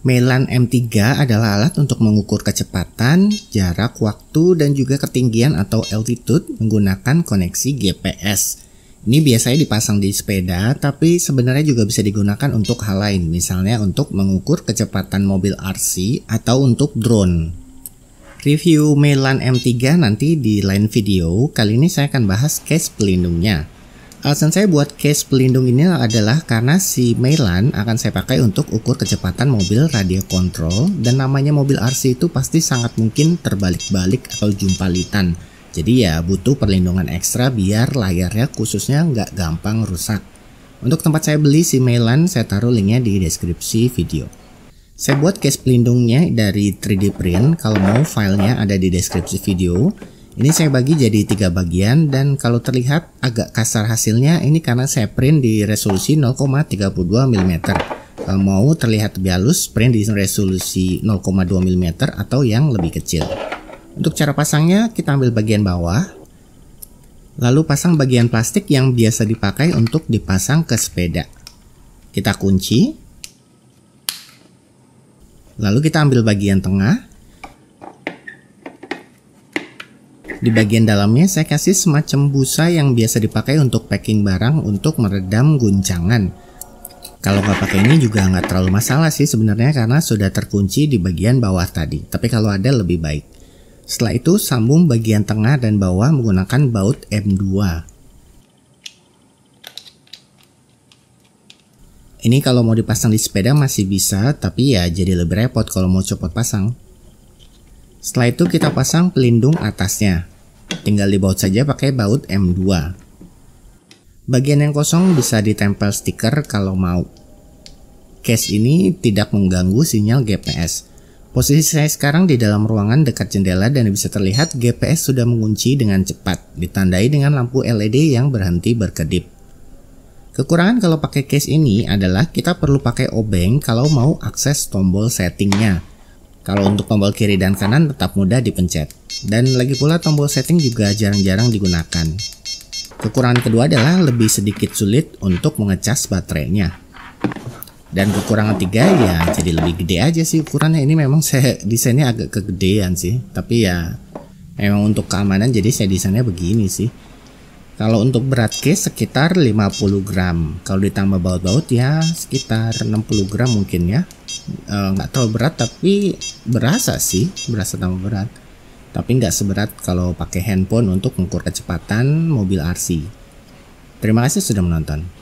Melan M3 adalah alat untuk mengukur kecepatan, jarak, waktu, dan juga ketinggian atau altitude menggunakan koneksi GPS. Ini biasanya dipasang di sepeda, tapi sebenarnya juga bisa digunakan untuk hal lain, misalnya untuk mengukur kecepatan mobil RC atau untuk drone. Review Melan M3 nanti di lain video, kali ini saya akan bahas case pelindungnya. Alasan saya buat case pelindung ini adalah karena si Meilan akan saya pakai untuk ukur kecepatan mobil radio control dan namanya mobil RC itu pasti sangat mungkin terbalik-balik atau jumpalitan. Jadi ya butuh perlindungan ekstra biar layarnya khususnya nggak gampang rusak. Untuk tempat saya beli si Meilan saya taruh linknya di deskripsi video. Saya buat case pelindungnya dari 3D print, kalau mau filenya ada di deskripsi video. Ini saya bagi jadi tiga bagian dan kalau terlihat agak kasar hasilnya ini karena saya print di resolusi 0,32 mm. Kalau Mau terlihat lebih halus, print di resolusi 0,2 mm atau yang lebih kecil. Untuk cara pasangnya kita ambil bagian bawah, lalu pasang bagian plastik yang biasa dipakai untuk dipasang ke sepeda. Kita kunci, lalu kita ambil bagian tengah, Di bagian dalamnya saya kasih semacam busa yang biasa dipakai untuk packing barang untuk meredam guncangan. Kalau nggak pakai ini juga nggak terlalu masalah sih sebenarnya karena sudah terkunci di bagian bawah tadi. Tapi kalau ada lebih baik. Setelah itu sambung bagian tengah dan bawah menggunakan baut M2. Ini kalau mau dipasang di sepeda masih bisa, tapi ya jadi lebih repot kalau mau copot pasang. Setelah itu kita pasang pelindung atasnya. Tinggal dibaut saja pakai baut M2. Bagian yang kosong bisa ditempel stiker kalau mau. Case ini tidak mengganggu sinyal GPS. Posisi saya sekarang di dalam ruangan dekat jendela dan bisa terlihat GPS sudah mengunci dengan cepat, ditandai dengan lampu LED yang berhenti berkedip. Kekurangan kalau pakai case ini adalah kita perlu pakai obeng kalau mau akses tombol settingnya. Kalau untuk tombol kiri dan kanan tetap mudah dipencet. Dan lagi pula tombol setting juga jarang-jarang digunakan. Kekurangan kedua adalah lebih sedikit sulit untuk mengecas baterainya. Dan kekurangan tiga ya jadi lebih gede aja sih ukurannya. Ini memang saya desainnya agak kegedean sih. Tapi ya memang untuk keamanan jadi saya desainnya begini sih. Kalau untuk berat case sekitar 50 gram. Kalau ditambah baut-baut ya sekitar 60 gram mungkin ya. E, nggak e, terlalu berat tapi berasa sih, berasa tambah berat. Tapi nggak seberat kalau pakai handphone untuk mengukur kecepatan mobil RC. Terima kasih sudah menonton.